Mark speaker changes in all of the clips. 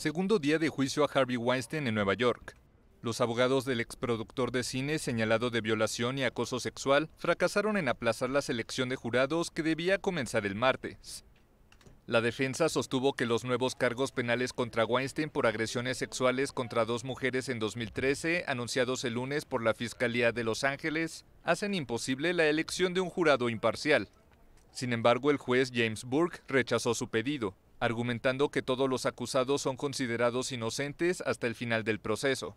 Speaker 1: Segundo día de juicio a Harvey Weinstein en Nueva York. Los abogados del exproductor de cine señalado de violación y acoso sexual fracasaron en aplazar la selección de jurados que debía comenzar el martes. La defensa sostuvo que los nuevos cargos penales contra Weinstein por agresiones sexuales contra dos mujeres en 2013, anunciados el lunes por la Fiscalía de Los Ángeles, hacen imposible la elección de un jurado imparcial. Sin embargo, el juez James Burke rechazó su pedido, argumentando que todos los acusados son considerados inocentes hasta el final del proceso.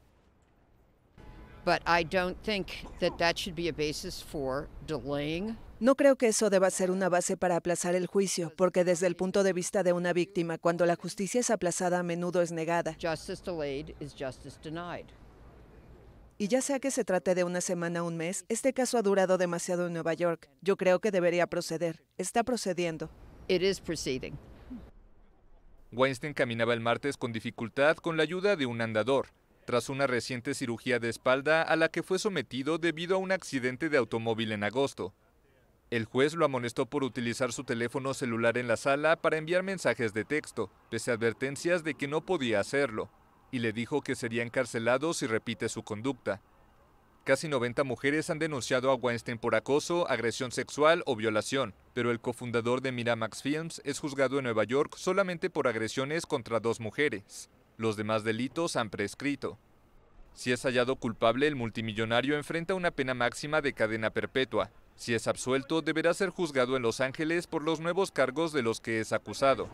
Speaker 2: No creo que eso deba ser una base para aplazar el juicio, porque desde el punto de vista de una víctima, cuando la justicia es aplazada, a menudo es negada. Y ya sea que se trate de una semana o un mes, este caso ha durado demasiado en Nueva York. Yo creo que debería proceder. Está procediendo.
Speaker 1: Weinstein caminaba el martes con dificultad con la ayuda de un andador, tras una reciente cirugía de espalda a la que fue sometido debido a un accidente de automóvil en agosto. El juez lo amonestó por utilizar su teléfono celular en la sala para enviar mensajes de texto, pese advertencias de que no podía hacerlo, y le dijo que sería encarcelado si repite su conducta. Casi 90 mujeres han denunciado a Weinstein por acoso, agresión sexual o violación, pero el cofundador de Miramax Films es juzgado en Nueva York solamente por agresiones contra dos mujeres. Los demás delitos han prescrito. Si es hallado culpable, el multimillonario enfrenta una pena máxima de cadena perpetua. Si es absuelto, deberá ser juzgado en Los Ángeles por los nuevos cargos de los que es acusado.